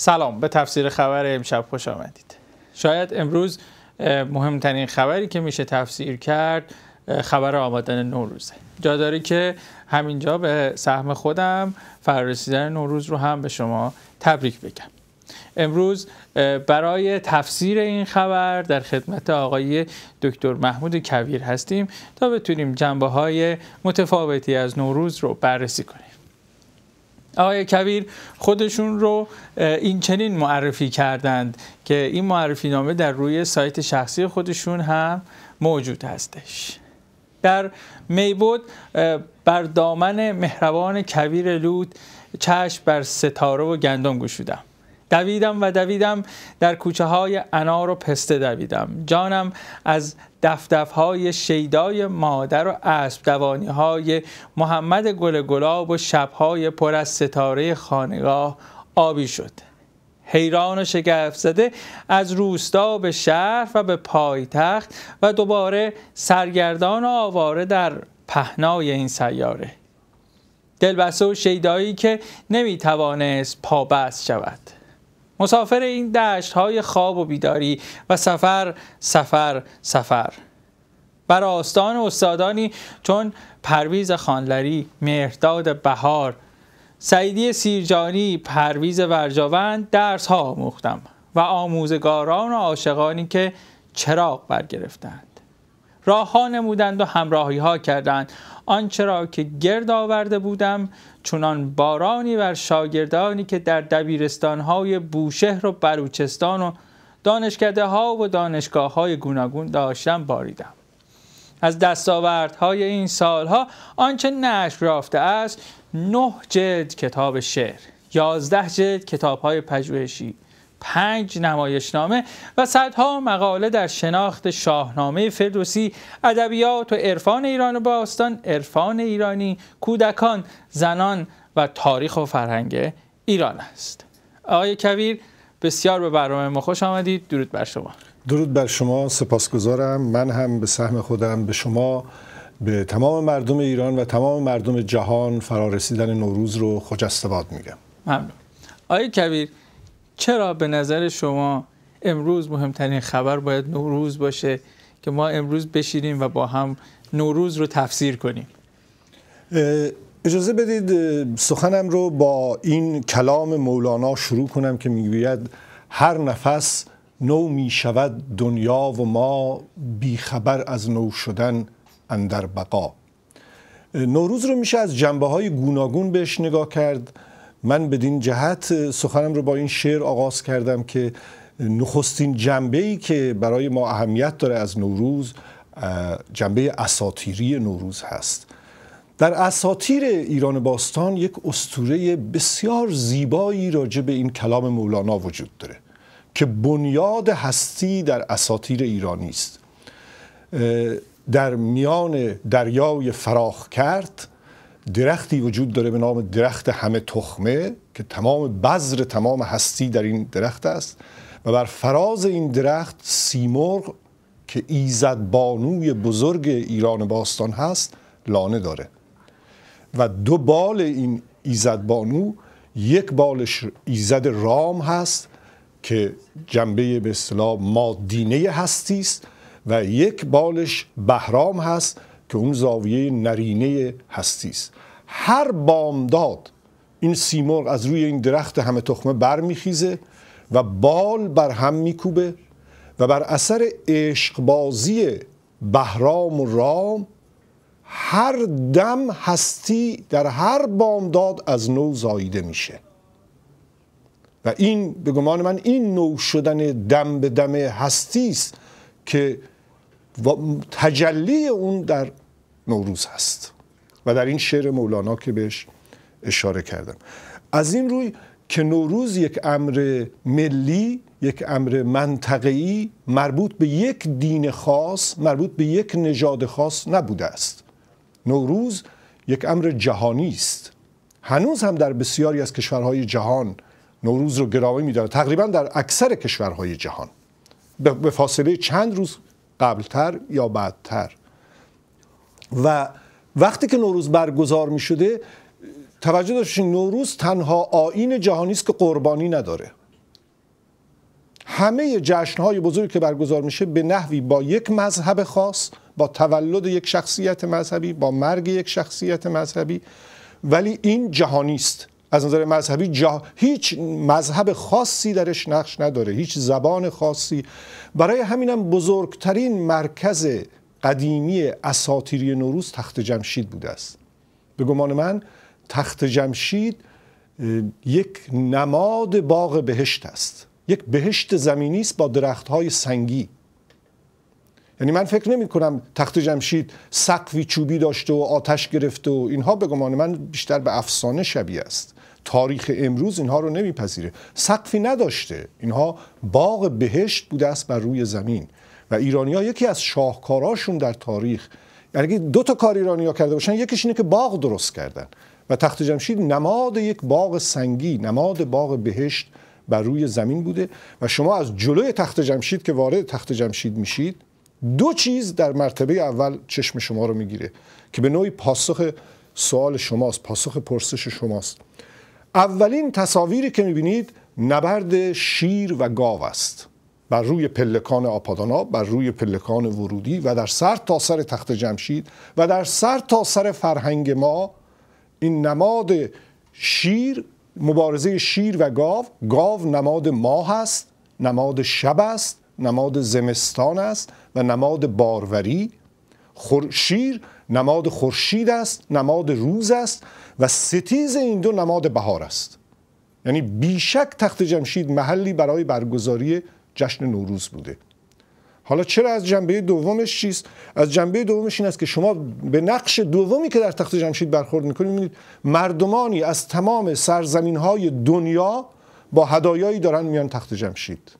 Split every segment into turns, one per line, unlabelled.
سلام به تفسیر خبر امشب خوش آمدید شاید امروز مهمترین خبری که میشه تفسیر کرد خبر آمدن نوروزه جا داره که همینجا به سهم خودم فرارسیدن نوروز رو هم به شما تبریک بگم امروز برای تفسیر این خبر در خدمت آقای دکتر محمود کویر هستیم تا بتونیم جنبه های متفاوتی از نوروز رو بررسی کنیم آقای کبیر خودشون رو این چنین معرفی کردند که این معرفی نامه در روی سایت شخصی خودشون هم موجود هستش در میبود بر دامن مهربان کبیر لود چشم بر ستاره و گندم گشودم دویدم و دویدم در کوچه های انار و پسته دویدم جانم از دفدف های شیدای مادر و اسب دوانی های محمد گل گلاب و شبهای پر از ستاره خانگاه آبی شد حیران و شگفت زده از روستا به شهر و به پایتخت و دوباره سرگردان و آواره در پهنای این سیاره دلبسته و شیدایی که نمیتوانست پابست شود مسافر این دشت های خواب و بیداری و سفر سفر سفر بر آستان استادانی چون پرویز خانلری مهرداد بهار سعیدی سیرجانی پرویز ورجاوند درس ها آموختم و آموزگاران و عاشقانی که چراغ برگرفتند راه ها نمودند و همراهی ها کردند آنچه را که گرد آورده بودم چونان بارانی بر شاگردانی که در دبیرستانهای بوشهر و بروچستان و دانشکده ها و دانشگاه های گوناگون داشتم باریدم از دستاوردهای این سالها آنچه نشر یافته است نه جلد کتاب شعر یازده جلد کتاب های پژوهشی پنج نمایشنامه و صدها مقاله در شناخت شاهنامه فردوسی ادبیات و عرفان ایران و باستان عرفان ایرانی کودکان زنان و تاریخ و فرهنگ ایران است آقای کویر بسیار به برنامه ما خوش آمدید درود بر شما درود بر شما سپاسگزارم
من هم به سهم خودم به شما به تمام مردم ایران و تمام مردم جهان فرارسیدن نوروز رو باد میگم
ممنون آقای کبیر چرا به نظر شما امروز مهمترین خبر باید نوروز باشه که ما امروز بشینیم و با هم نوروز رو تفسیر کنیم
اجازه بدید سخنم رو با این کلام مولانا شروع کنم که میگوید هر نفس نو می شود دنیا و ما بیخبر از نو شدن اندر بقا نوروز رو میشه از جنبه های گوناگون بهش نگاه کرد من بدین جهت سخنم رو با این شعر آغاز کردم که نخستین جنبه ای که برای ما اهمیت داره از نوروز جنبه اساطیری نوروز هست در اساتیر ایران باستان یک استوره بسیار زیبایی راجع به این کلام مولانا وجود داره که بنیاد هستی در اساتیر ایرانی است در میان دریای فراخ کرد درختی وجود داره به نام درخت همه تخمه که تمام بذر تمام هستی در این درخت است و بر فراز این درخت سیمرغ که ایزد بانوی بزرگ ایران باستان هست لانه داره و دو بال این ایزد بانو یک بالش ایزد رام هست که جنبه به اصطلاح مادینه هستی است و یک بالش بهرام هست که اون زاویه نرینه هستی است هر بامداد این سیمرغ از روی این درخت همه تخمه برمیخیزه و بال بر هم میکوبه و بر اثر عشقبازی بهرام و رام هر دم هستی در هر بامداد از نو زاییده میشه و این به گمان من این نو شدن دم به دم هستی است که تجلی اون در نوروز هست و در این شعر مولانا که بهش اشاره کردم از این روی که نوروز یک امر ملی یک امر منطقه‌ای مربوط به یک دین خاص مربوط به یک نژاد خاص نبوده است نوروز یک امر جهانی است هنوز هم در بسیاری از کشورهای جهان نوروز رو گرامی میداره تقریبا در اکثر کشورهای جهان به فاصله چند روز قبلتر یا بعدتر و وقتی که نوروز برگزار می شده توجه داشته نوروز تنها آین جهانی است که قربانی نداره همه جشنهای بزرگی که برگزار میشه به نحوی با یک مذهب خاص با تولد یک شخصیت مذهبی با مرگ یک شخصیت مذهبی ولی این جهانی است از نظر مذهبی جا... هیچ مذهب خاصی درش نقش نداره هیچ زبان خاصی برای همینم بزرگترین مرکز قدیمی اساطیری نوروز تخت جمشید بوده است به گمان من تخت جمشید یک نماد باغ بهشت است یک بهشت زمینی است با های سنگی یعنی من فکر نمی کنم تخت جمشید سقفی چوبی داشته و آتش گرفته و اینها به گمان من بیشتر به افسانه شبیه است تاریخ امروز اینها رو نمیپذیره سقفی نداشته اینها باغ بهشت بوده است بر روی زمین و ایرانیا یکی از شاهکاراشون در تاریخ یعنی دو تا کار ها کرده باشن یکیش اینه که باغ درست کردن و تخت جمشید نماد یک باغ سنگی نماد باغ بهشت بر روی زمین بوده و شما از جلوی تخت جمشید که وارد تخت جمشید میشید دو چیز در مرتبه اول چشم شما رو میگیره که به نوعی پاسخ سوال شماست پاسخ پرسش شماست اولین تصاویری که میبینید نبرد شیر و گاو است بر روی پلکان آپادانا بر روی پلکان ورودی و در سر تا سر تخت جمشید و در سر تا سر فرهنگ ما این نماد شیر مبارزه شیر و گاو گاو نماد ماه است نماد شب است نماد زمستان است و نماد باروری شیر نماد خورشید است نماد روز است و ستیز این دو نماد بهار است یعنی بیشک تخت جمشید محلی برای برگزاری جشن نوروز بوده حالا چرا از جنبه دومش چیست از جنبه دومش این است که شما به نقش دومی که در تخت جمشید برخورد میکنید میبینید مردمانی از تمام سرزمین های دنیا با هدایایی دارن میان تخت جمشید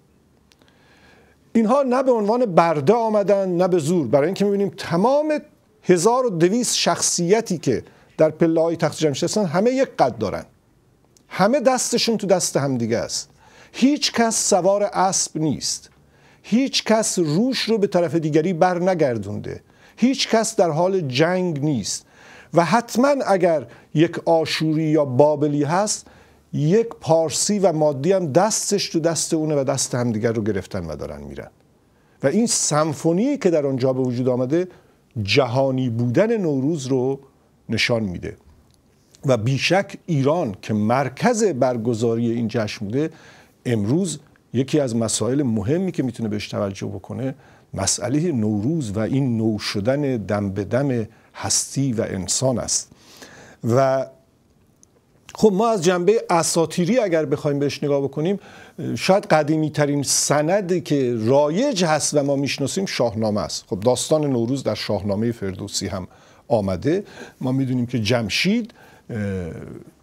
اینها نه به عنوان برده آمدن نه به زور برای اینکه میبینیم تمام 1200 شخصیتی که در پله های تخت جمشید هستن همه یک قد دارن همه دستشون تو دست همدیگه است هیچ کس سوار اسب نیست هیچ کس روش رو به طرف دیگری بر نگردونده هیچ کس در حال جنگ نیست و حتما اگر یک آشوری یا بابلی هست یک پارسی و مادی هم دستش تو دست اونه و دست همدیگر رو گرفتن و دارن میرن و این سمفونی که در آنجا به وجود آمده جهانی بودن نوروز رو نشان میده و بیشک ایران که مرکز برگزاری این جشن بوده امروز یکی از مسائل مهمی که میتونه بهش توجه بکنه مسئله نوروز و این نو شدن دم به دم هستی و انسان است و خب ما از جنبه اساتیری اگر بخوایم بهش نگاه بکنیم شاید قدیمی ترین سند که رایج هست و ما میشناسیم شاهنامه است خب داستان نوروز در شاهنامه فردوسی هم آمده ما میدونیم که جمشید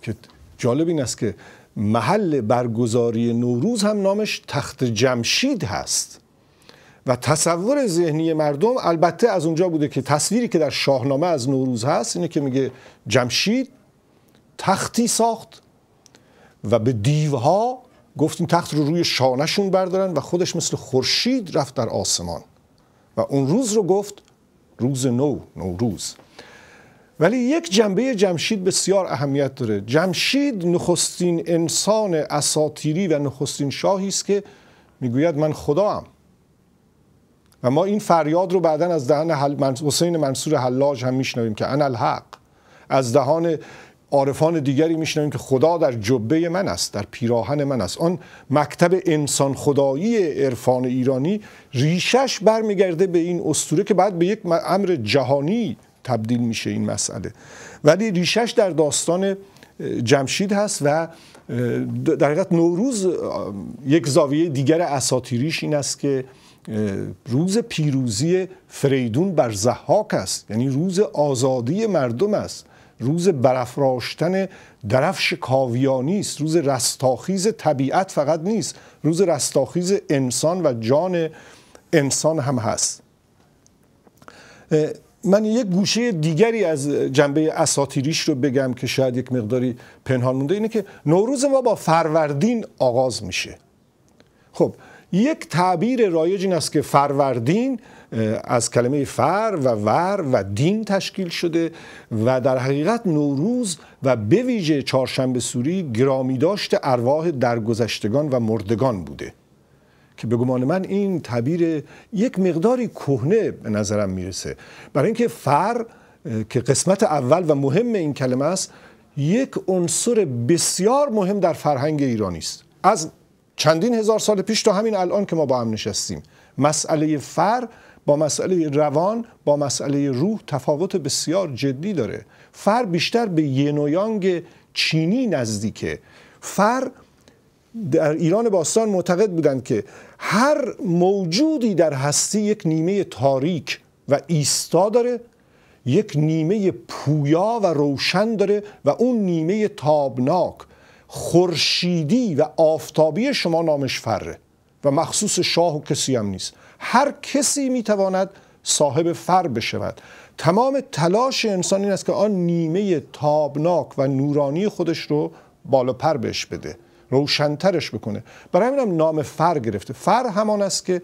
که جالب این است که محل برگزاری نوروز هم نامش تخت جمشید هست و تصور ذهنی مردم البته از اونجا بوده که تصویری که در شاهنامه از نوروز هست اینه که میگه جمشید تختی ساخت و به دیوها گفت این تخت رو روی شانهشون بردارن و خودش مثل خورشید رفت در آسمان و اون روز رو گفت روز نو نوروز ولی یک جنبه جمشید بسیار اهمیت داره جمشید نخستین انسان اساطیری و نخستین شاهی است که میگوید من خداام و ما این فریاد رو بعدا از دهان حسین منصور حلاج هم میشنویم که انا الحق از دهان عارفان دیگری میشنویم که خدا در جبه من است در پیراهن من است آن مکتب انسان خدایی عرفان ایرانی ریشش برمیگرده به این استوره که بعد به یک امر جهانی تبدیل میشه این مسئله ولی ریشهش در داستان جمشید هست و در حقیقت نوروز یک زاویه دیگر اساتیریش این است که روز پیروزی فریدون بر زحاک است یعنی روز آزادی مردم است روز برافراشتن درفش کاویانی است روز رستاخیز طبیعت فقط نیست روز رستاخیز انسان و جان انسان هم هست من یک گوشه دیگری از جنبه اساتیریش رو بگم که شاید یک مقداری پنهان مونده اینه که نوروز ما با فروردین آغاز میشه خب یک تعبیر رایج این است که فروردین از کلمه فر و ور و دین تشکیل شده و در حقیقت نوروز و به ویژه چهارشنبه سوری گرامی داشت ارواح درگذشتگان و مردگان بوده که به گمان من این تعبیر یک مقداری کهنه به نظرم میرسه برای اینکه فر که قسمت اول و مهم این کلمه است یک عنصر بسیار مهم در فرهنگ ایرانی است از چندین هزار سال پیش تا همین الان که ما با هم نشستیم مسئله فر با مسئله روان با مسئله روح تفاوت بسیار جدی داره فر بیشتر به ینویانگ چینی نزدیکه فر در ایران باستان معتقد بودند که هر موجودی در هستی یک نیمه تاریک و ایستا داره یک نیمه پویا و روشن داره و اون نیمه تابناک خورشیدی و آفتابی شما نامش فره و مخصوص شاه و کسی هم نیست هر کسی میتواند صاحب فر بشود تمام تلاش انسان این است که آن نیمه تابناک و نورانی خودش رو بالا پر بهش بده روشنترش بکنه برای همین هم نام فر گرفته فر همان است که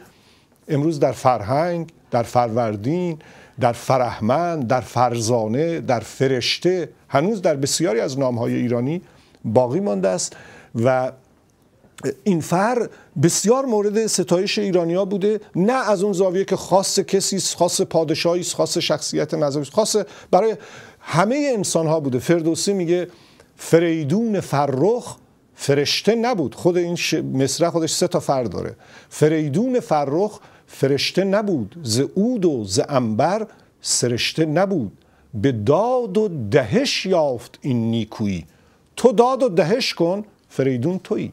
امروز در فرهنگ در فروردین در فرهمند در فرزانه در فرشته هنوز در بسیاری از نامهای ایرانی باقی مانده است و این فر بسیار مورد ستایش ایرانیا بوده نه از اون زاویه که خاص کسی خاص پادشاهی خاص شخصیت مذهبی خاص برای همه انسان ها بوده فردوسی میگه فریدون فرخ فرشته نبود خود این ش... مصره خودش سه تا فر داره فریدون فرخ فرشته نبود ز اود و ز انبر سرشته نبود به داد و دهش یافت این نیکویی تو داد و دهش کن فریدون تویی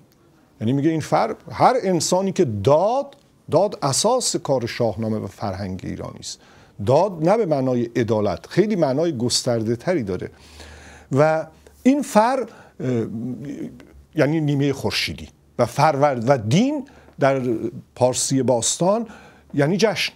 یعنی میگه این فر هر انسانی که داد داد اساس کار شاهنامه و فرهنگ ایرانی است داد نه به معنای عدالت خیلی معنای گسترده تری داره و این فر یعنی نیمه خورشیدی و فرورد و دین در پارسی باستان یعنی جشن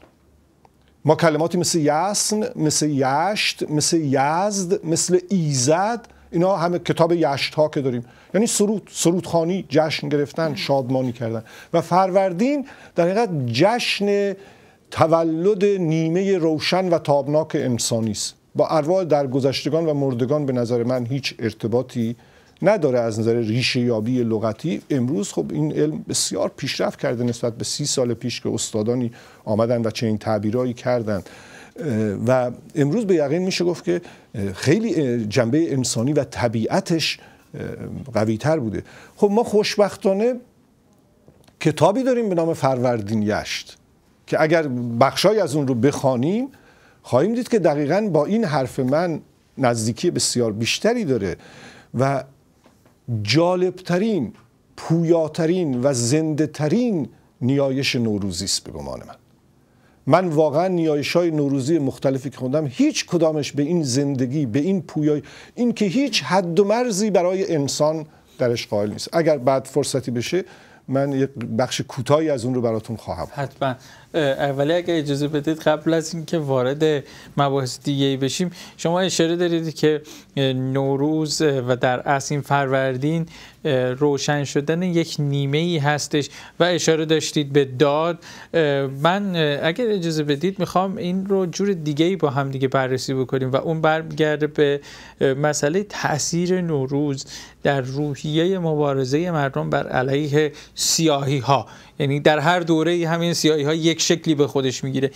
ما کلماتی مثل یسن مثل یشت مثل یزد مثل ایزد اینا همه کتاب یشت ها که داریم یعنی سرود سرودخانی جشن گرفتن شادمانی کردن و فروردین در حقیقت جشن تولد نیمه روشن و تابناک انسانی است با ارواح درگذشتگان و مردگان به نظر من هیچ ارتباطی نداره از نظر ریشه یابی لغتی امروز خب این علم بسیار پیشرفت کرده نسبت به سی سال پیش که استادانی آمدن و چنین تعبیرایی کردند و امروز به یقین میشه گفت که خیلی جنبه انسانی و طبیعتش قوی تر بوده خب ما خوشبختانه کتابی داریم به نام فروردین یشت که اگر بخشای از اون رو بخوانیم خواهیم دید که دقیقا با این حرف من نزدیکی بسیار بیشتری داره و جالبترین پویاترین و زنده ترین نیایش نوروزی است به گمان من من واقعا نیایش های نوروزی مختلفی که خوندم هیچ کدامش به این زندگی به این پویای، این که هیچ حد و مرزی برای انسان درش قائل نیست اگر بعد فرصتی بشه من یک بخش کوتاهی از اون رو براتون خواهم حتما
اولی اگر اجازه بدید قبل از اینکه وارد مباحث دیگه ای بشیم شما اشاره دارید که نوروز و در اصل فروردین روشن شدن یک نیمه ای هستش و اشاره داشتید به داد من اگر اجازه بدید میخوام این رو جور دیگه ای با هم دیگه بررسی بکنیم و اون برمیگرده به مسئله تاثیر نوروز در روحیه مبارزه مردم بر علیه سیاهی ها یعنی در هر دوره همین سیاهی ها یک شکلی به خودش میگیره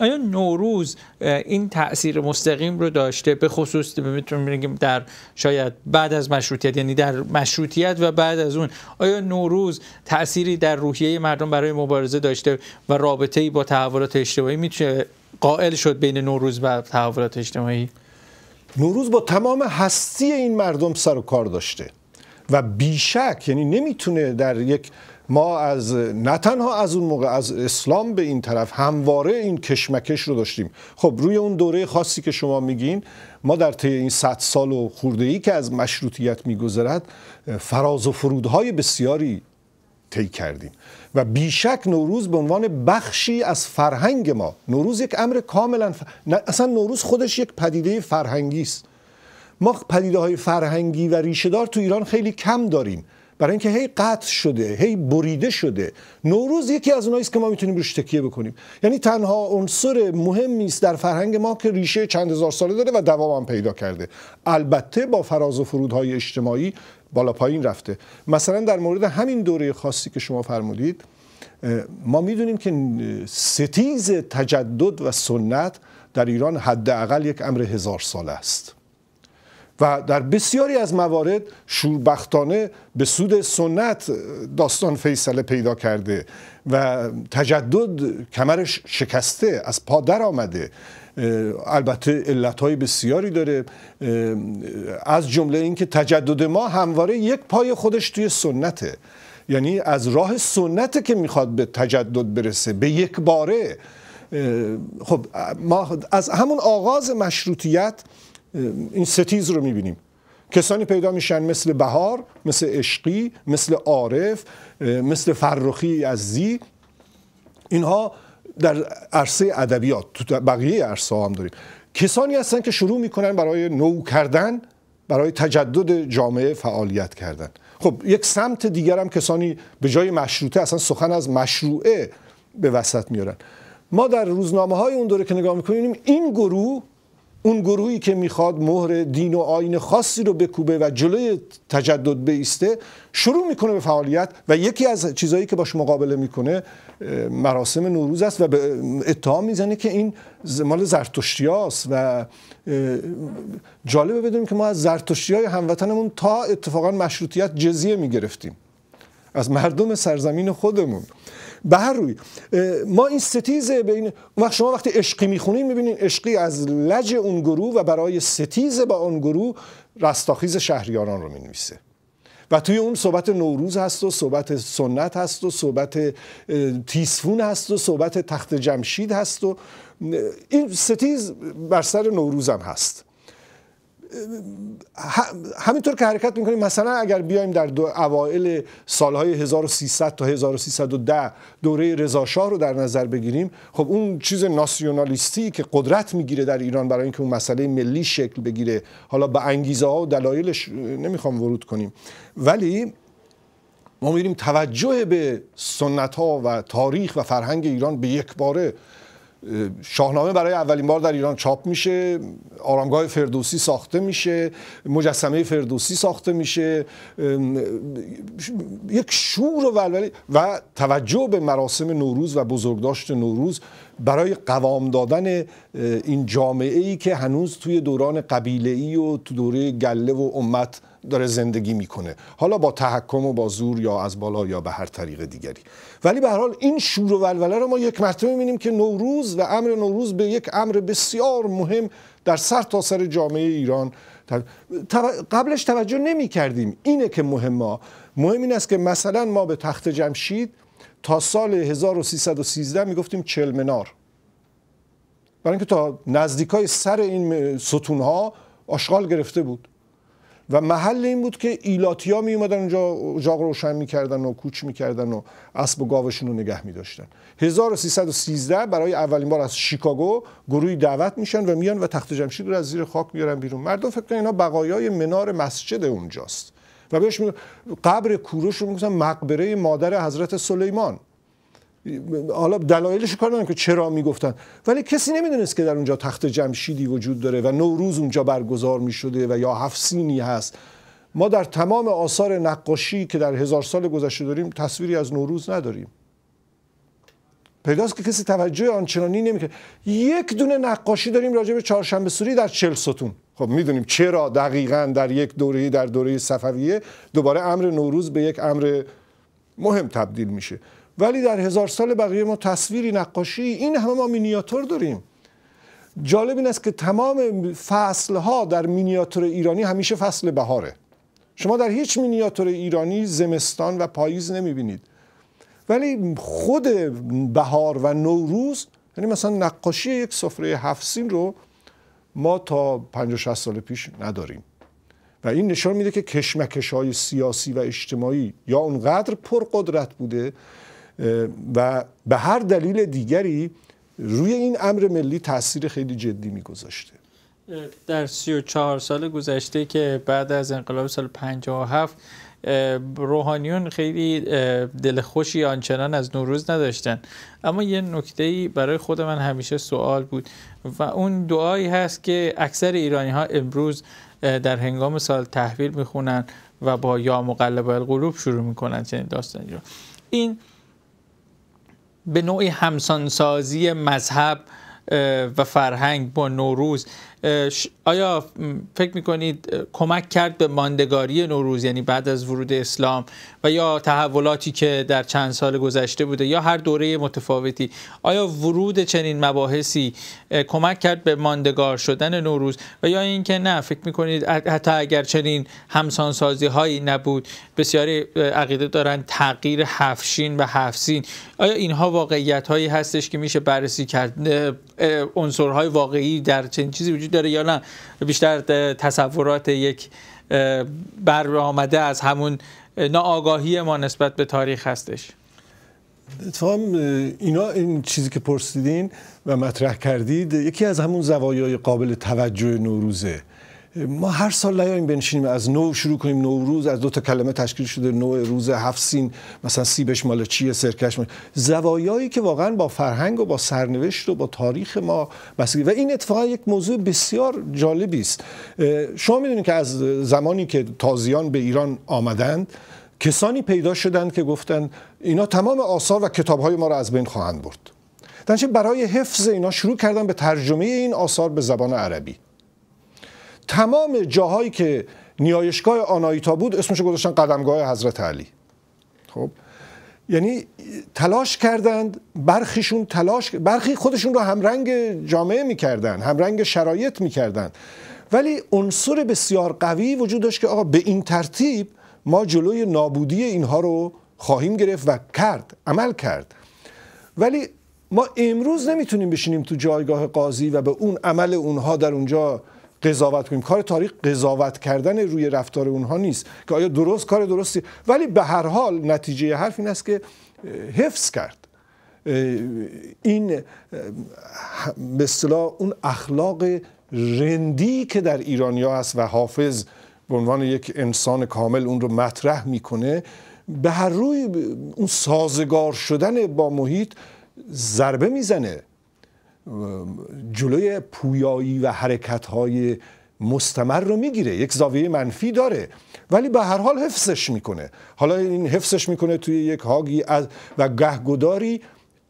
آیا نوروز این تاثیر مستقیم رو داشته به خصوص میتونیم در شاید بعد از مشروطیت یعنی در مشروطیت و بعد از اون آیا نوروز تأثیری در روحیه مردم برای مبارزه داشته و رابطه ای با تحولات اجتماعی میتونه قائل شد بین نوروز و تحولات اجتماعی
نوروز با تمام
هستی
این مردم سر و کار داشته و بیشک یعنی نمیتونه در یک ما از نه تنها از اون موقع از اسلام به این طرف همواره این کشمکش رو داشتیم خب روی اون دوره خاصی که شما میگین ما در طی این صد سال و خورده ای که از مشروطیت میگذرد فراز و فرودهای بسیاری طی کردیم و بیشک نوروز به عنوان بخشی از فرهنگ ما نوروز یک امر کاملا اصلا نوروز خودش یک پدیده فرهنگی است ما پدیده های فرهنگی و ریشهدار تو ایران خیلی کم داریم برای اینکه هی قطع شده هی بریده شده نوروز یکی از اوناییست که ما میتونیم روش تکیه بکنیم یعنی تنها عنصر مهمی است در فرهنگ ما که ریشه چند هزار ساله داره و دوام هم پیدا کرده البته با فراز و فرودهای اجتماعی بالا پایین رفته مثلا در مورد همین دوره خاصی که شما فرمودید ما میدونیم که ستیز تجدد و سنت در ایران حداقل یک امر هزار ساله است و در بسیاری از موارد شوربختانه به سود سنت داستان فیصله پیدا کرده و تجدد کمرش شکسته از پادر آمده البته علتهای بسیاری داره از جمله اینکه تجدد ما همواره یک پای خودش توی سنته یعنی از راه سنته که میخواد به تجدد برسه به یک باره خب ما از همون آغاز مشروطیت این ستیز رو میبینیم کسانی پیدا میشن مثل بهار مثل عشقی مثل عارف مثل فرخی از زی اینها در عرصه ادبیات تو بقیه عرصه هم داریم کسانی هستن که شروع میکنن برای نو کردن برای تجدد جامعه فعالیت کردن خب یک سمت دیگر هم کسانی به جای مشروطه اصلا سخن از مشروعه به وسط میارن ما در روزنامه های اون دوره که نگاه میکنیم این گروه اون گروهی که میخواد مهر دین و آین خاصی رو بکوبه و جلوی تجدد بیسته شروع میکنه به فعالیت و یکی از چیزهایی که باش مقابله میکنه مراسم نوروز است و به اتهام میزنه که این مال زرتشتیاست و جالبه بدونیم که ما از زرتشتی های هموطنمون تا اتفاقا مشروطیت جزیه میگرفتیم از مردم سرزمین خودمون به هر روی ما این ستیز بین وقت شما وقتی عشقی میخونین میبینین عشقی از لج اون گروه و برای ستیز با اون گروه رستاخیز شهریاران رو مینویسه و توی اون صحبت نوروز هست و صحبت سنت هست و صحبت تیسفون هست و صحبت تخت جمشید هست و این ستیز بر سر نوروزم هست همینطور که حرکت میکنیم مثلا اگر بیایم در دو اوائل سالهای 1300 تا 1310 دوره رضاشاه رو در نظر بگیریم خب اون چیز ناسیونالیستی که قدرت میگیره در ایران برای اینکه اون مسئله ملی شکل بگیره حالا به انگیزه ها و دلایلش نمیخوام ورود کنیم ولی ما میریم توجه به سنت ها و تاریخ و فرهنگ ایران به یک باره شاهنامه برای اولین بار در ایران چاپ میشه آرامگاه فردوسی ساخته میشه مجسمه فردوسی ساخته میشه یک شور و و توجه به مراسم نوروز و بزرگداشت نوروز برای قوام دادن این جامعه ای که هنوز توی دوران قبیله ای و تو دوره گله و امت داره زندگی میکنه حالا با تحکم و با زور یا از بالا یا به هر طریق دیگری ولی به هر حال این شور و ولوله رو ما یک مرتبه میبینیم که نوروز و امر نوروز به یک امر بسیار مهم در سر تا سر جامعه ایران قبلش توجه نمی کردیم اینه که مهم ما مهم این است که مثلا ما به تخت جمشید تا سال 1313 می گفتیم چلمنار برای اینکه تا نزدیکای سر این ستونها آشغال گرفته بود و محل این بود که ایلاتیا می اومدن اونجا جاغ روشن میکردن و کوچ میکردن و اسب و گاوشون رو نگه میداشتن 1313 برای اولین بار از شیکاگو گروهی دعوت میشن و میان و تخت جمشید رو از زیر خاک میارن بیرون مردم فکر کنن اینا بقایای منار مسجد اونجاست و بهش قبر کوروش رو میگن مقبره مادر حضرت سلیمان حالا دلایلش کار که چرا میگفتن ولی کسی نمیدونست که در اونجا تخت جمشیدی وجود داره و نوروز اونجا برگزار میشده و یا هفسینی هست ما در تمام آثار نقاشی که در هزار سال گذشته داریم تصویری از نوروز نداریم پیداست که کسی توجه آنچنانی نمیکنه یک دونه نقاشی داریم راجع به چهارشنبه سوری در چل ستون خب میدونیم چرا دقیقا در یک دوره در دوره صفویه دوباره امر نوروز به یک امر مهم تبدیل میشه ولی در هزار سال بقیه ما تصویری نقاشی این همه ما مینیاتور داریم جالب این است که تمام فصلها در مینیاتور ایرانی همیشه فصل بهاره شما در هیچ مینیاتور ایرانی زمستان و پاییز نمیبینید ولی خود بهار و نوروز یعنی مثلا نقاشی یک سفره سین رو ما تا 50 60 سال پیش نداریم و این نشان میده که کشمکش های سیاسی و اجتماعی یا اونقدر پر قدرت بوده و به هر دلیل دیگری روی این امر ملی تاثیر خیلی جدی میگذاشته
در سی و چهار سال گذشته که بعد از انقلاب سال 57 روحانیون خیلی دلخوشی آنچنان از نوروز نداشتن اما یه نکته ای برای خود من همیشه سوال بود و اون دعایی هست که اکثر ایرانی ها امروز در هنگام سال تحویل میخونن و با یا مقلب القلوب شروع میکنن چنین داستانی رو این به نوعی همسانسازی مذهب و فرهنگ با نوروز آیا فکر میکنید کمک کرد به ماندگاری نوروز یعنی بعد از ورود اسلام و یا تحولاتی که در چند سال گذشته بوده یا هر دوره متفاوتی آیا ورود چنین مباحثی کمک کرد به ماندگار شدن نوروز و یا اینکه نه فکر میکنید حتی اگر چنین همسانسازی هایی نبود بسیاری عقیده دارن تغییر هفشین و هفسین آیا اینها واقعیت هایی هستش که میشه بررسی کرد عنصرهای واقعی در چنین چیزی وجود داره یا نه بیشتر تصورات یک بر آمده از همون ناآگاهی ما نسبت به تاریخ هستش
اتفاقا اینا این چیزی که پرسیدین و مطرح کردید یکی از همون زوایای قابل توجه نوروزه ما هر سال نیاییم بنشینیم از نو شروع کنیم روز از دو تا کلمه تشکیل شده نو روز هفت سین مثلا سیبش مال سرکش مال زوایایی که واقعا با فرهنگ و با سرنوشت و با تاریخ ما بسید. و این اتفاقا یک موضوع بسیار جالبی است شما میدونید که از زمانی که تازیان به ایران آمدند کسانی پیدا شدند که گفتند اینا تمام آثار و کتابهای ما را از بین خواهند برد. دانش برای حفظ اینا شروع کردن به ترجمه این آثار به زبان عربی. تمام جاهایی که نیایشگاه آنایتا بود اسمشو گذاشتن قدمگاه حضرت علی خب یعنی تلاش کردند برخیشون تلاش برخی خودشون رو رنگ جامعه هم رنگ شرایط میکردند. ولی عنصر بسیار قوی وجود داشت که آقا به این ترتیب ما جلوی نابودی اینها رو خواهیم گرفت و کرد عمل کرد ولی ما امروز نمیتونیم بشینیم تو جایگاه قاضی و به اون عمل اونها در اونجا قضاوت کنیم کار تاریخ قضاوت کردن روی رفتار اونها نیست که آیا درست کار درستی ولی به هر حال نتیجه حرف این است که حفظ کرد این به اون اخلاق رندی که در ایرانیا هست و حافظ به عنوان یک انسان کامل اون رو مطرح میکنه به هر روی اون سازگار شدن با محیط ضربه میزنه جلوی پویایی و حرکت های مستمر رو میگیره یک زاویه منفی داره ولی به هر حال حفظش میکنه حالا این حفظش میکنه توی یک هاگی از و گهگداری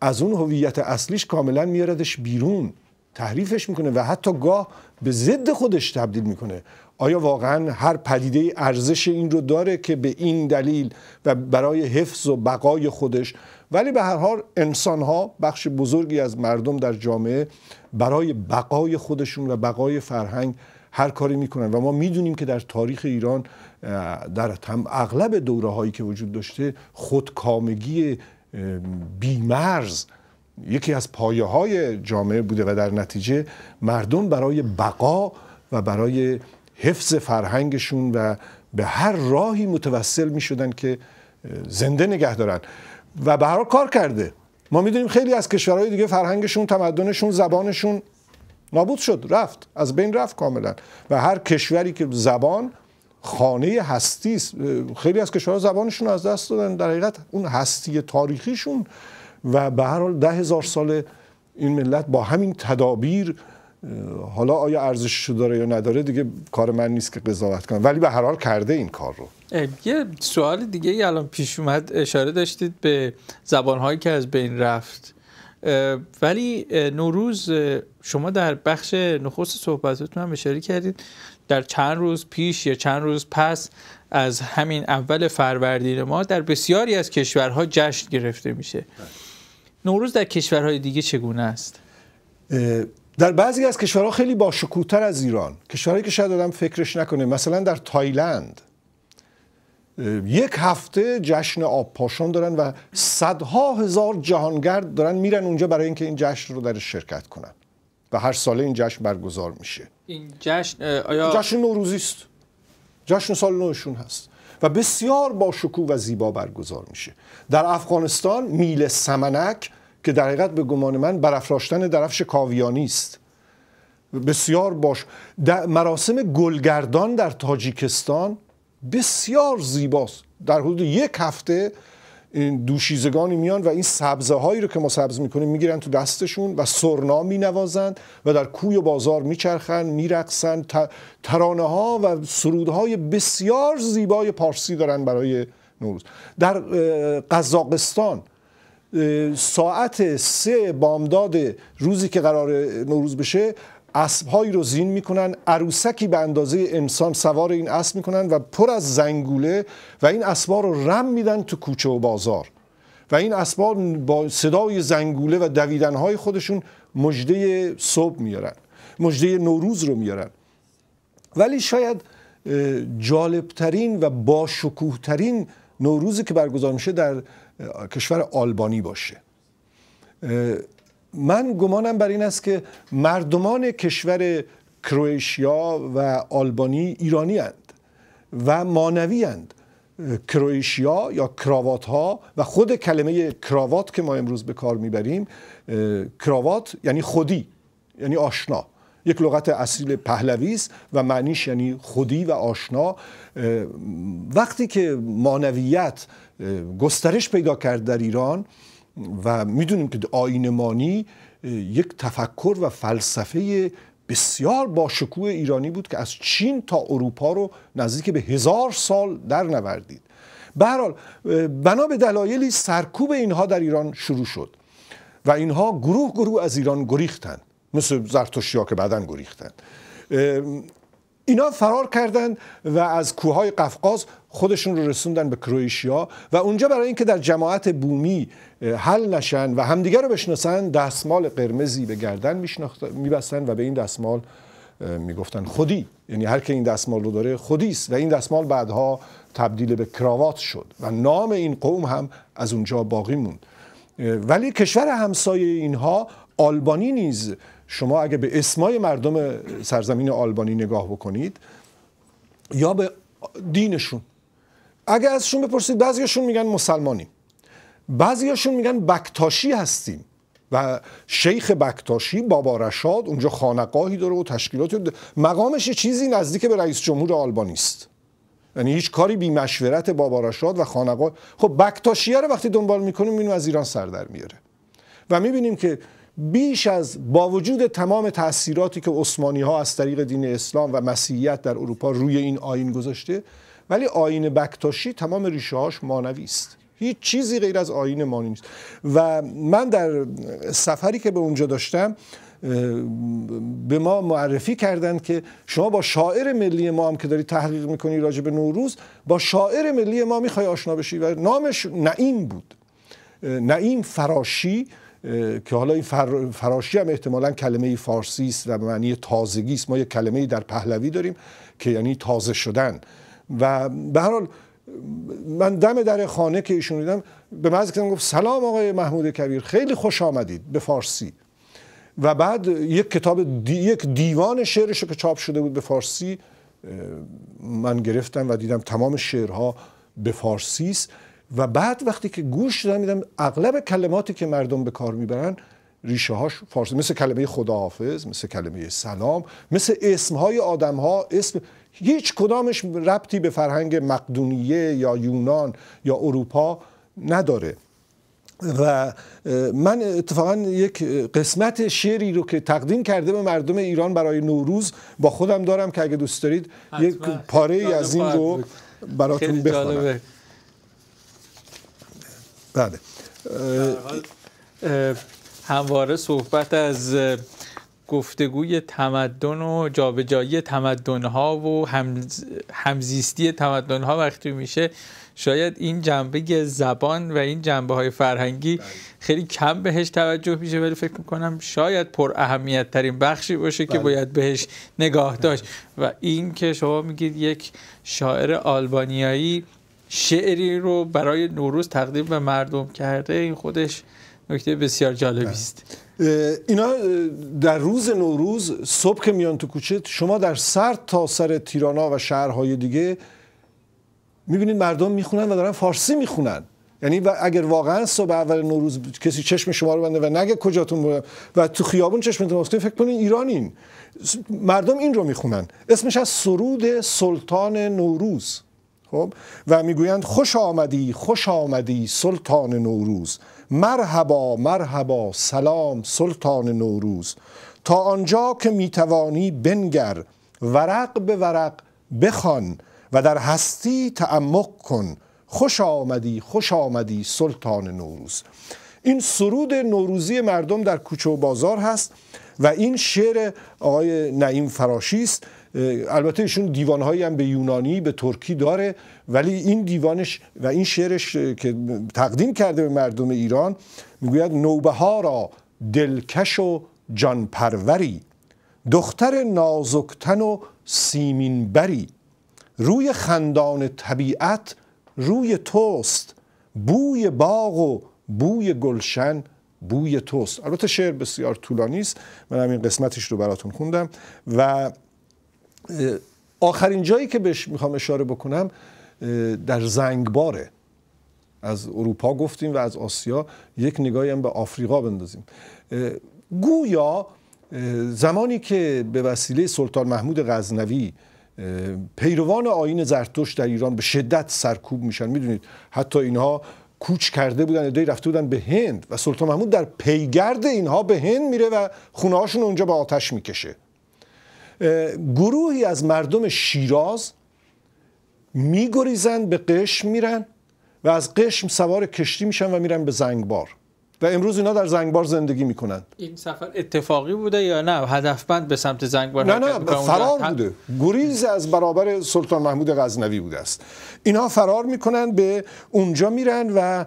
از اون هویت اصلیش کاملا میاردش بیرون تحریفش میکنه و حتی گاه به ضد خودش تبدیل میکنه آیا واقعا هر پدیده ارزش این رو داره که به این دلیل و برای حفظ و بقای خودش ولی به هر حال انسان ها بخش بزرگی از مردم در جامعه برای بقای خودشون و بقای فرهنگ هر کاری میکنن و ما میدونیم که در تاریخ ایران در اغلب دوره هایی که وجود داشته خودکامگی بیمرز یکی از پایه های جامعه بوده و در نتیجه مردم برای بقا و برای حفظ فرهنگشون و به هر راهی متوسل می شدن که زنده نگه دارن و به هر کار کرده ما میدونیم خیلی از کشورهای دیگه فرهنگشون تمدنشون زبانشون نابود شد رفت از بین رفت کاملا و هر کشوری که زبان خانه هستی خیلی از کشورها زبانشون از دست دادن در حقیقت اون هستی تاریخیشون و به هر حال ده هزار سال این ملت با همین تدابیر حالا آیا ارزششو داره یا نداره دیگه کار من نیست که قضاوت کنم ولی به هر حال کرده این کار رو
یه سوال دیگه ای الان پیش اومد اشاره داشتید به زبانهایی که از بین رفت ولی نوروز شما در بخش نخست صحبتتون هم اشاره کردید در چند روز پیش یا چند روز پس از همین اول فروردین ما در بسیاری از کشورها جشن گرفته میشه بله. نوروز در کشورهای دیگه چگونه است؟
در بعضی از کشورها خیلی باشکوهتر از ایران کشورهایی که شاید آدم فکرش نکنه مثلا در تایلند یک هفته جشن آب پاشان دارن و صدها هزار جهانگرد دارن میرن اونجا برای اینکه این جشن رو در شرکت کنن و هر ساله این جشن برگزار میشه
این جشن آیا جشن
نوروزی است جشن سال نوشون هست و بسیار با شکوه و زیبا برگزار میشه در افغانستان میل سمنک که در حقیقت به گمان من برافراشتن درفش کاویانی است بسیار باش مراسم گلگردان در تاجیکستان بسیار زیباست در حدود یک هفته این دوشیزگانی میان و این سبزه هایی رو که ما سبز میکنیم میگیرن تو دستشون و سرنا مینوازند و در کوی و بازار میچرخند میرقصند ترانه ها و سرودهای بسیار زیبای پارسی دارن برای نوروز در قزاقستان ساعت سه بامداد روزی که قرار نوروز بشه اسبهایی رو زین میکنن عروسکی به اندازه انسان سوار این اسب میکنن و پر از زنگوله و این اسبها رو رم میدن تو کوچه و بازار و این اسبها با صدای زنگوله و دویدنهای خودشون مجده صبح میارن مجده نوروز رو میارن ولی شاید جالبترین و باشکوهترین نوروزی که برگزار میشه در کشور آلبانی باشه من گمانم بر این است که مردمان کشور کرویشیا و آلبانی ایرانی هند و مانوی هند کرویشیا یا کراوات ها و خود کلمه کراوات که ما امروز به کار میبریم کراوات یعنی خودی یعنی آشنا یک لغت اصیل پهلوی است و معنیش یعنی خودی و آشنا وقتی که مانویت گسترش پیدا کرد در ایران و میدونیم که آینمانی یک تفکر و فلسفه بسیار با شکوه ایرانی بود که از چین تا اروپا رو نزدیک به هزار سال در نوردید به بنا به دلایلی سرکوب اینها در ایران شروع شد و اینها گروه گروه از ایران گریختند مثل ها که بعدا گریختن اینا فرار کردند و از کوههای قفقاز خودشون رو رسوندن به کرویشیا و اونجا برای اینکه در جماعت بومی حل نشن و همدیگه رو بشناسن دستمال قرمزی به گردن میبستن و به این دستمال میگفتن خودی یعنی هر که این دستمال رو داره خودی است و این دستمال بعدها تبدیل به کراوات شد و نام این قوم هم از اونجا باقی موند ولی کشور همسایه اینها آلبانی نیز شما اگه به اسمای مردم سرزمین آلبانی نگاه بکنید یا به دینشون اگه ازشون بپرسید بعضیشون میگن مسلمانیم بعضیشون میگن بکتاشی هستیم و شیخ بکتاشی بابا رشاد اونجا خانقاهی داره و تشکیلاتی داره. مقامش چیزی نزدیک به رئیس جمهور آلبانی است یعنی هیچ کاری بی مشورت بابا رشاد و خانقاه خب بکتاشیه رو وقتی دنبال میکنیم اینو از ایران سر در میاره و میبینیم که بیش از با وجود تمام تاثیراتی که عثمانی ها از طریق دین اسلام و مسیحیت در اروپا روی این آین گذاشته ولی آین بکتاشی تمام ریشه هاش مانوی است هیچ چیزی غیر از آین مانی نیست و من در سفری که به اونجا داشتم به ما معرفی کردند که شما با شاعر ملی ما هم که داری تحقیق میکنی راجع به نوروز با شاعر ملی ما میخوای آشنا بشی و نامش نعیم بود نعیم فراشی که حالا این فراشی هم احتمالا کلمه فارسی است و معنی تازگی است ما یک کلمه در پهلوی داریم که یعنی تازه شدن و به هر حال من دم در خانه که ایشون دیدم به من گفت سلام آقای محمود کبیر خیلی خوش آمدید به فارسی و بعد یک کتاب یک دیوان شعرش که چاپ شده بود به فارسی من گرفتم و دیدم تمام شعرها به فارسی است و بعد وقتی که گوش دادم اغلب کلماتی که مردم به کار میبرن ریشه هاش فارسی مثل کلمه خداحافظ مثل کلمه سلام مثل اسم های آدم ها اسم هیچ کدامش ربطی به فرهنگ مقدونیه یا یونان یا اروپا نداره و من اتفاقا یک قسمت شعری رو که تقدیم کرده به مردم ایران برای نوروز با خودم دارم که اگه دوست دارید یک پاره از این رو براتون بخونم بله
همواره صحبت از گفتگوی تمدن و جابجایی تمدن ها و همزیستی تمدن ها وقتی میشه شاید این جنبه زبان و این جنبه های فرهنگی بله. خیلی کم بهش توجه میشه ولی فکر میکنم شاید پر اهمیت ترین بخشی باشه که بله. باید بهش نگاه داشت بله. و این که شما میگید یک شاعر آلبانیایی شعری رو برای نوروز تقدیم به مردم کرده این خودش نکته بسیار جالبی است
اینا در روز نوروز صبح که میان تو کوچه شما در سر تا سر تیرانا و شهرهای دیگه میبینید مردم میخونن و دارن فارسی میخونن یعنی اگر واقعا صبح اول نوروز کسی چشم شما رو بنده و نگه کجاتون بوده و تو خیابون چشم تو فکر کنین ایرانین مردم این رو میخونن اسمش از سرود سلطان نوروز خب؟ و میگویند خوش آمدی خوش آمدی سلطان نوروز مرحبا مرحبا سلام سلطان نوروز تا آنجا که میتوانی بنگر ورق به ورق بخوان و در هستی تعمق کن خوش آمدی خوش آمدی سلطان نوروز این سرود نوروزی مردم در کوچه و بازار هست و این شعر آقای نعیم فراشی است البته ایشون دیوانهایی هم به یونانی به ترکی داره ولی این دیوانش و این شعرش که تقدیم کرده به مردم ایران میگوید ها را دلکش و جانپروری دختر نازکتن و سیمین روی خندان طبیعت روی توست بوی باغ و بوی گلشن بوی توست البته شعر بسیار طولانی است من همین قسمتش رو براتون خوندم و آخرین جایی که بهش میخوام اشاره بکنم در زنگباره از اروپا گفتیم و از آسیا یک نگاهی هم به آفریقا بندازیم گویا زمانی که به وسیله سلطان محمود غزنوی پیروان آین زرتشت در ایران به شدت سرکوب میشن میدونید حتی اینها کوچ کرده بودن ادهی رفته بودن به هند و سلطان محمود در پیگرد اینها به هند میره و خونه اونجا به آتش میکشه گروهی از مردم شیراز میگریزن به قشم میرن و از قشم سوار کشتی میشن و میرن به زنگبار و امروز اینا در زنگبار زندگی میکنن
این سفر اتفاقی بوده یا نه هدفمند به سمت زنگبار نه نه فرار بوده
گریز از برابر سلطان محمود غزنوی بوده است اینا فرار میکنن به اونجا میرن و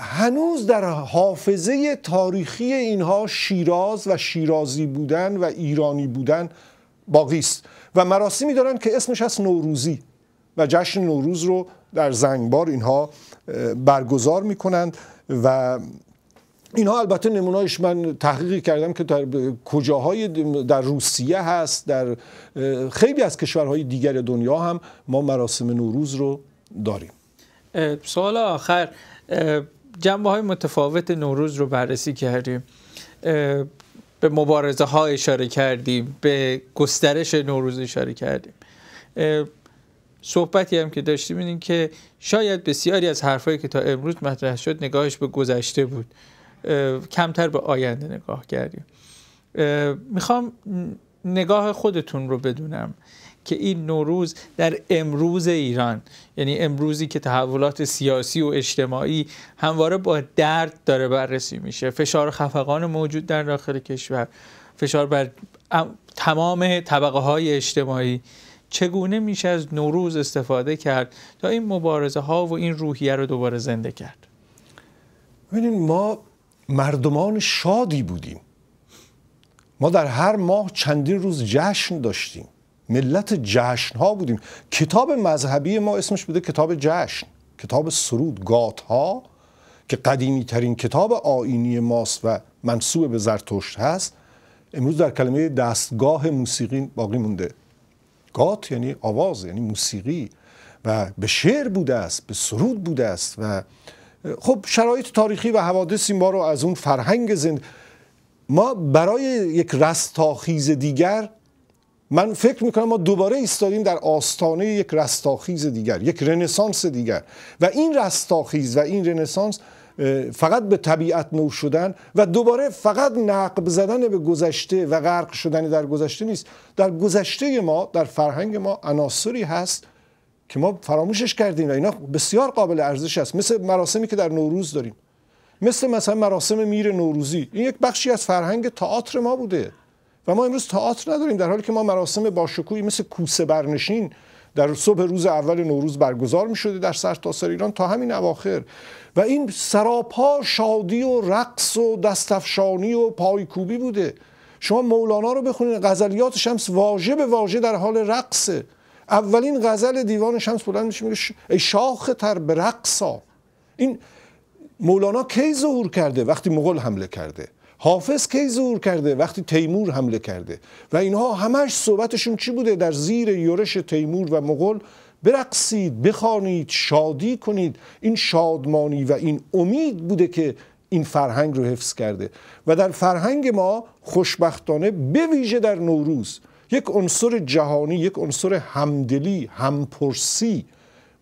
هنوز در حافظه تاریخی اینها شیراز و شیرازی بودن و ایرانی بودن باقی و مراسمی دارن که اسمش از نوروزی و جشن نوروز رو در زنگبار اینها برگزار میکنند و اینها البته نمونایش من تحقیقی کردم که در کجاهای در روسیه هست در خیلی از کشورهای دیگر دنیا هم ما مراسم نوروز رو داریم
سوال آخر جنبه های متفاوت نوروز رو بررسی کردیم به مبارزه ها اشاره کردیم به گسترش نوروز اشاره کردیم صحبتی هم که داشتیم این که شاید بسیاری از حرفایی که تا امروز مطرح شد نگاهش به گذشته بود کمتر به آینده نگاه کردیم میخوام نگاه خودتون رو بدونم که این نوروز در امروز ایران یعنی امروزی که تحولات سیاسی و اجتماعی همواره با درد داره بررسی میشه فشار خفقان موجود در داخل کشور فشار بر تمام طبقه های اجتماعی چگونه میشه از نوروز استفاده کرد تا این مبارزه ها و این روحیه رو دوباره زنده کرد
ببینید ما مردمان شادی بودیم ما در هر ماه چندین روز جشن داشتیم ملت جشن ها بودیم کتاب مذهبی ما اسمش بوده کتاب جشن کتاب سرود گات ها که قدیمی ترین کتاب آینی ماست و منصوب به زرتشت هست امروز در کلمه دستگاه موسیقی باقی مونده گات یعنی آواز یعنی موسیقی و به شعر بوده است به سرود بوده است و خب شرایط تاریخی و حوادثی ما رو از اون فرهنگ زند ما برای یک رستاخیز دیگر من فکر میکنم ما دوباره ایستادیم در آستانه یک رستاخیز دیگر یک رنسانس دیگر و این رستاخیز و این رنسانس فقط به طبیعت نو شدن و دوباره فقط نقب زدن به گذشته و غرق شدن در گذشته نیست در گذشته ما در فرهنگ ما عناصری هست که ما فراموشش کردیم و اینا بسیار قابل ارزش است مثل مراسمی که در نوروز داریم مثل مثلا مراسم میر نوروزی این یک بخشی از فرهنگ تئاتر ما بوده و ما امروز تئاتر نداریم در حالی که ما مراسم باشکوهی مثل کوسه برنشین در صبح روز اول نوروز برگزار می شده در سرتاسر ایران تا همین اواخر و این سراپا شادی و رقص و دستفشانی و پایکوبی بوده شما مولانا رو بخونید غزلیات شمس واژه به واژه در حال رقصه اولین غزل دیوان شمس بلند میشه میگه ای شاخ تر به رقصا این مولانا کی ظهور کرده وقتی مغل حمله کرده حافظ کی زور کرده وقتی تیمور حمله کرده و اینها همش صحبتشون چی بوده در زیر یورش تیمور و مغول برقصید بخوانید شادی کنید این شادمانی و این امید بوده که این فرهنگ رو حفظ کرده و در فرهنگ ما خوشبختانه به ویژه در نوروز یک عنصر جهانی یک عنصر همدلی همپرسی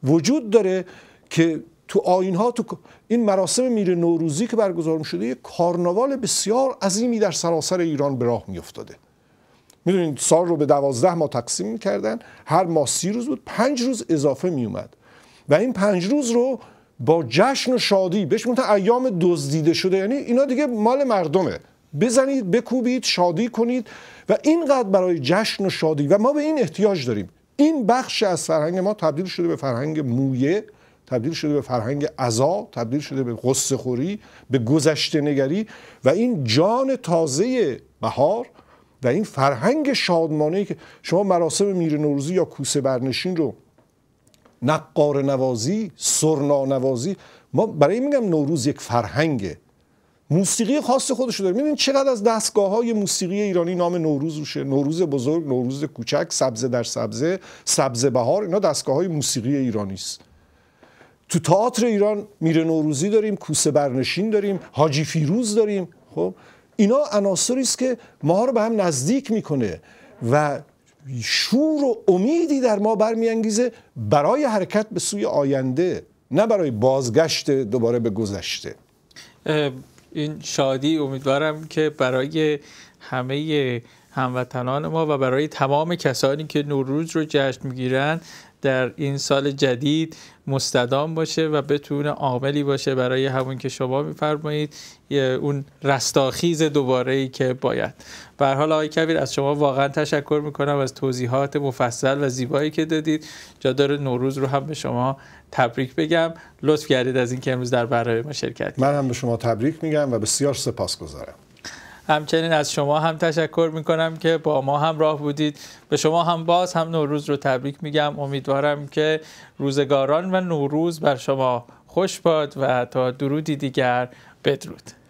وجود داره که تو آین ها تو این مراسم میر نوروزی که برگزار می شده یک کارناوال بسیار عظیمی در سراسر ایران به راه می افتاده میدونید سال رو به دوازده ماه تقسیم می کردن هر ماه سی روز بود پنج روز اضافه می اومد و این پنج روز رو با جشن و شادی بهش میگن ایام دزدیده شده یعنی اینا دیگه مال مردمه بزنید بکوبید شادی کنید و اینقدر برای جشن و شادی و ما به این احتیاج داریم این بخش از فرهنگ ما تبدیل شده به فرهنگ مویه تبدیل شده به فرهنگ عزا تبدیل شده به غصه خوری به گذشته نگری و این جان تازه بهار و این فرهنگ شادمانه که شما مراسم میر نوروزی یا کوسه برنشین رو نقار نوازی سرنا نوازی ما برای میگم نوروز یک فرهنگه موسیقی خاص خودش داره میدونید چقدر از دستگاه های موسیقی ایرانی نام نوروز روشه نوروز بزرگ نوروز کوچک سبزه در سبزه سبز بهار اینا دستگاه های موسیقی ایرانی است تو تئاتر ایران میره نوروزی داریم کوسه برنشین داریم حاجی فیروز داریم خب اینا عناصری است که ما رو به هم نزدیک میکنه و شور و امیدی در ما برمیانگیزه برای حرکت به سوی آینده نه برای بازگشت دوباره به گذشته
این شادی امیدوارم که برای همه هموطنان ما و برای تمام کسانی که نوروز رو جشن میگیرن در این سال جدید مستدام باشه و بتونه عاملی باشه برای همون که شما میفرمایید اون رستاخیز دوباره ای که باید به حال آقای کبیر از شما واقعا تشکر میکنم از توضیحات مفصل و زیبایی که دادید جا داره نوروز رو هم به شما تبریک بگم لطف کردید از اینکه امروز در برنامه ما شرکت
من هم به شما تبریک میگم و بسیار سپاسگزارم
همچنین از شما هم تشکر میکنم که با ما همراه بودید به شما هم باز هم نوروز رو تبریک میگم امیدوارم که روزگاران و نوروز بر شما خوش باد و تا درودی دیگر بدرود